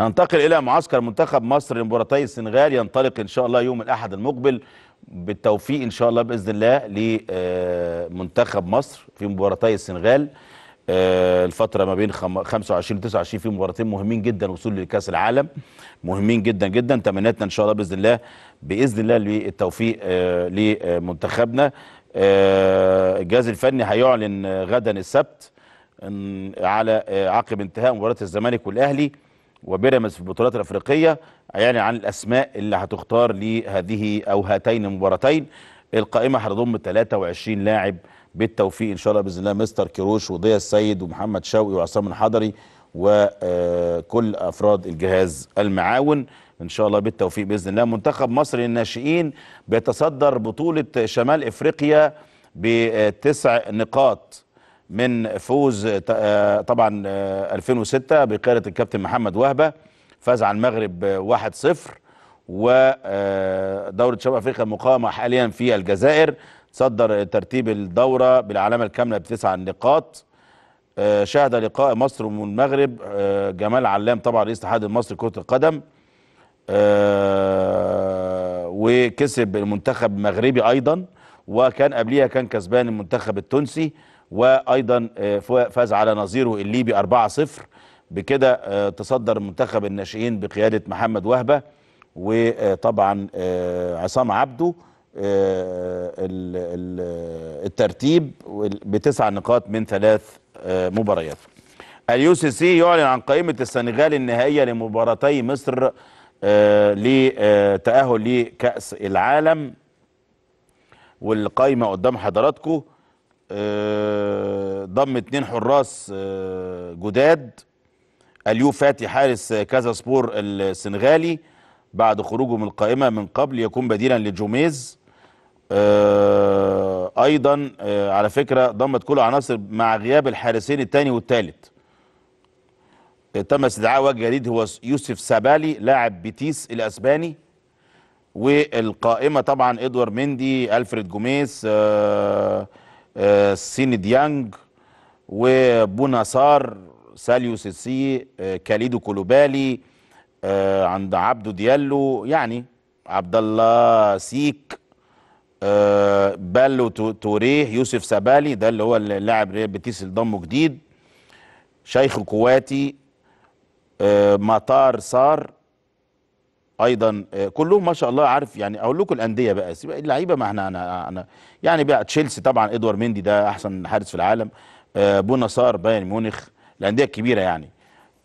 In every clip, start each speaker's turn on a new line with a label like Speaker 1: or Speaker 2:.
Speaker 1: هننتقل الى معسكر منتخب مصر لمباراتي السنغال ينطلق ان شاء الله يوم الاحد المقبل بالتوفيق ان شاء الله باذن الله لمنتخب مصر في مباراتي السنغال آه، الفتره ما بين 25 و 29 في مباراتين مهمين جدا وصول لكاس العالم مهمين جدا جدا تمنياتنا ان شاء الله باذن الله باذن الله للتوفيق آه، لمنتخبنا آه، الجهاز الفني هيعلن غدا السبت على عقب انتهاء مباراه الزمالك والاهلي وبيراميدز في البطولات الافريقيه يعني عن الاسماء اللي هتختار لهذه او هاتين المباراتين القائمه هتضم 23 لاعب بالتوفيق ان شاء الله باذن الله مستر كيروش وضياء السيد ومحمد شوقي وعصام الحضري وكل آه، افراد الجهاز المعاون ان شاء الله بالتوفيق باذن الله منتخب مصر للناشئين بيتصدر بطوله شمال افريقيا بتسع نقاط من فوز آه، طبعا 2006 آه، بقيادة الكابتن محمد وهبة فاز على المغرب 1-0 ودورة آه، شباب أفريقيا المقامة حاليا في الجزائر صدر ترتيب الدورة بالعلامة الكاملة بتسع نقاط شهد لقاء مصر والمغرب جمال علام طبعا رئيس الاتحاد المصري كرة القدم وكسب المنتخب المغربي أيضا وكان قبليها كان كسبان المنتخب التونسي وايضا آه، فاز على نظيره الليبي 4-0 بكده آه، تصدر منتخب الناشئين بقياده محمد وهبه وطبعا آه، عصام عبده الترتيب بتسع نقاط من ثلاث مباريات اليو سي سي يعلن عن قائمه السنغال النهائيه لمباراتي مصر لتاهل لكاس العالم والقائمه قدام حضراتكم آه، ضم اتنين حراس آه، جداد اليو فاتي حارس آه، كازا سبور السنغالي بعد خروجه من القائمه من قبل يكون بديلا لجوميز ايضا على فكره ضمت كل عناصر مع غياب الحارسين الثاني والثالث تم استدعاء وجه جديد هو يوسف سابالي لاعب بيتيس الاسباني والقائمه طبعا ادوار مندي الفريد جوميز آه آه، سين ديانج وبوناسار ساليو سيسي آه، كاليدو كولوبالي آه، عند عبدو ديالو يعني عبد الله سيك بالو توريه يوسف سابالي ده اللي هو اللاعب ريال بيتيس ضمه جديد شيخ كواتي مطار صار ايضا آه، كلهم ما شاء الله عارف يعني اقول لكم الانديه بقى اللعيبه ما احنا انا انا يعني بقى تشيلسي طبعا ادوار مندي ده احسن حارس في العالم آه، بونصار بايرن ميونخ الانديه الكبيره يعني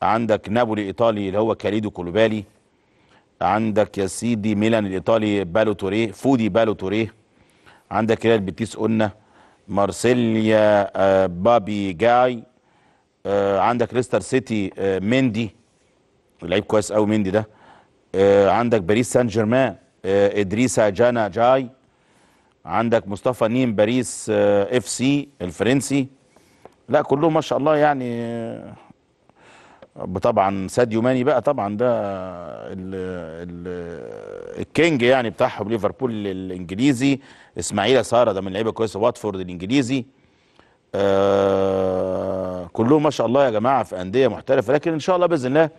Speaker 1: عندك نابولي ايطالي اللي هو كاليدو كولوبالي عندك يا سيدي ميلان الايطالي بالو توريه فودي بالو توريه عندك ريال بيتيس قلنا مارسيليا آه، بابي جاي عندك ليستر سيتي مندي لعيب كويس قوي مندي ده آه، عندك باريس سان جيرمان آه، ادريسا جانا جاي عندك مصطفى نيم باريس آه، اف سي الفرنسي لا كلهم ما شاء الله يعني طبعا ساديو ماني بقى طبعا ده الـ الـ الكينج يعني بتاعهم ليفربول الانجليزي اسماعيل ساره ده من لعيبه كويسه واتفورد الانجليزي آه كلهم ما شاء الله يا جماعه في انديه محترفه لكن ان شاء الله باذن الله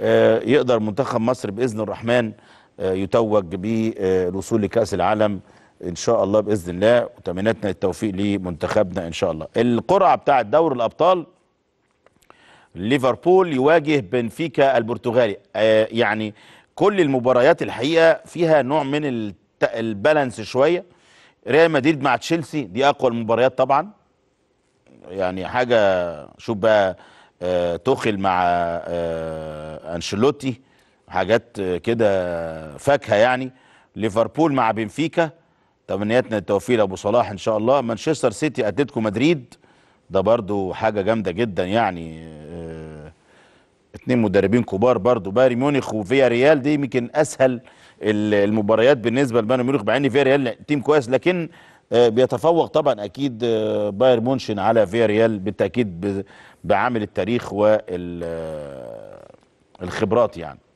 Speaker 1: آه، يقدر منتخب مصر باذن الرحمن آه، يتوج بالوصول لكاس العالم ان شاء الله باذن الله وتمنياتنا التوفيق لمنتخبنا ان شاء الله القرعه بتاعه دوري الابطال ليفربول يواجه بنفيكا البرتغالي آه، يعني كل المباريات الحقيقه فيها نوع من البالانس شويه ريال مدريد مع تشيلسي دي اقوى المباريات طبعا يعني حاجه شوف بقى آه، تخل مع آه، انشيلوتي حاجات كده فاكهه يعني ليفربول مع بنفيكا تمنياتنا التوفيق لابو صلاح ان شاء الله مانشستر سيتي اتلتيكو مدريد ده برضو حاجه جامده جدا يعني اثنين آه، مدربين كبار برضو بايرن ميونخ وفيا ريال دي يمكن اسهل المباريات بالنسبه لبايرن ميونخ مع ان فيا ريال تيم كويس لكن آه، بيتفوق طبعا اكيد آه، بايرن مونشن على فيا ريال بالتاكيد بعامل التاريخ والخبرات آه، يعني